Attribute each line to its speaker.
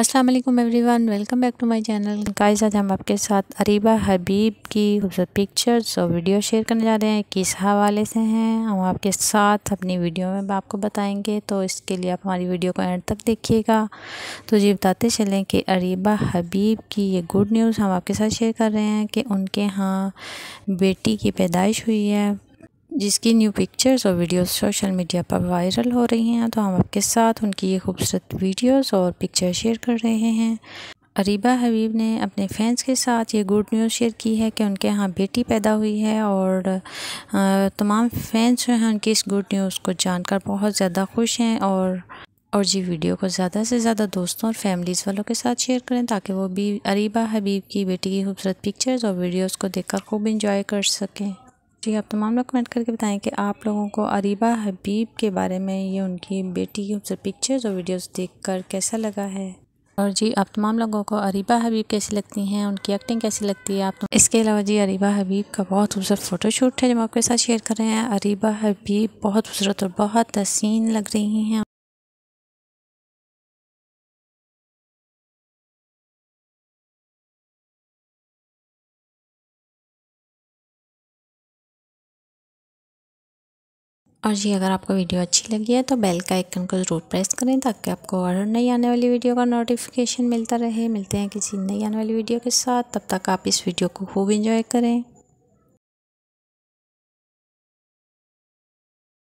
Speaker 1: अस्सलाम वालेकुम everyone welcome back to my channel guys आज हम आपके साथ अरीबा हबीब की खूबसूरत पिक्चर्स और वीडियो शेयर करने जा रहे हैं किस हवाले से हैं हम आपके साथ अपनी वीडियो में आपको बताएंगे तो इसके लिए आप हमारी वीडियो को एंड तक देखिएगा तो जी बताते चलें कि अरीबा हबीब की ये गुड न्यूज़ हम आपके साथ शेयर कर रहे हैं कि उनके यहाँ बेटी की पैदाइश हुई है जिसकी न्यू पिक्चर्स और वीडियोस सोशल मीडिया पर वायरल हो रही हैं तो हम आपके साथ उनकी ये खूबसूरत वीडियोस और पिक्चर शेयर कर रहे हैं अरीबा हबीब ने अपने फैंस के साथ ये गुड न्यूज़ शेयर की है कि उनके यहाँ बेटी पैदा हुई है और तमाम फैंस जो हैं उनकी इस गुड न्यूज़ को जानकर बहुत ज़्यादा खुश हैं और और जी वीडियो को ज़्यादा से ज़्यादा दोस्तों और फैमिलीज़ वालों के साथ शेयर करें ताकि वो भी अरीबा हबीब की बेटी की खूबसूरत पिक्चर्स और वीडियोज़ को देखकर खूब इंजॉय कर सकें जी आप तमाम लोग कमेंट करके बताएं कि आप लोगों को अरीबा हबीब के बारे में ये उनकी बेटी की उनसे पिक्चर्स और वीडियोस देखकर कैसा लगा है और जी आप तमाम लोगों को अरीबा हबीब कैसी लगती हैं उनकी एक्टिंग कैसी लगती है आप तो इसके अलावा
Speaker 2: जी अरीबा हबीब का बहुत खूबसूरत फ़ोटोशूट है जो मैं आपके साथ शेयर कर रहे हैं अरीबा हबीब बहुत खूबसूरत
Speaker 3: और बहुत हसीन लग रही हैं और जी
Speaker 2: अगर आपको वीडियो अच्छी लगी है तो बेल का आइकन को ज़रूर प्रेस करें ताकि आपको और नई आने वाली वीडियो का नोटिफिकेशन मिलता रहे मिलते हैं किसी नई आने वाली वीडियो के साथ तब तक आप इस वीडियो को खूब इंजॉय करें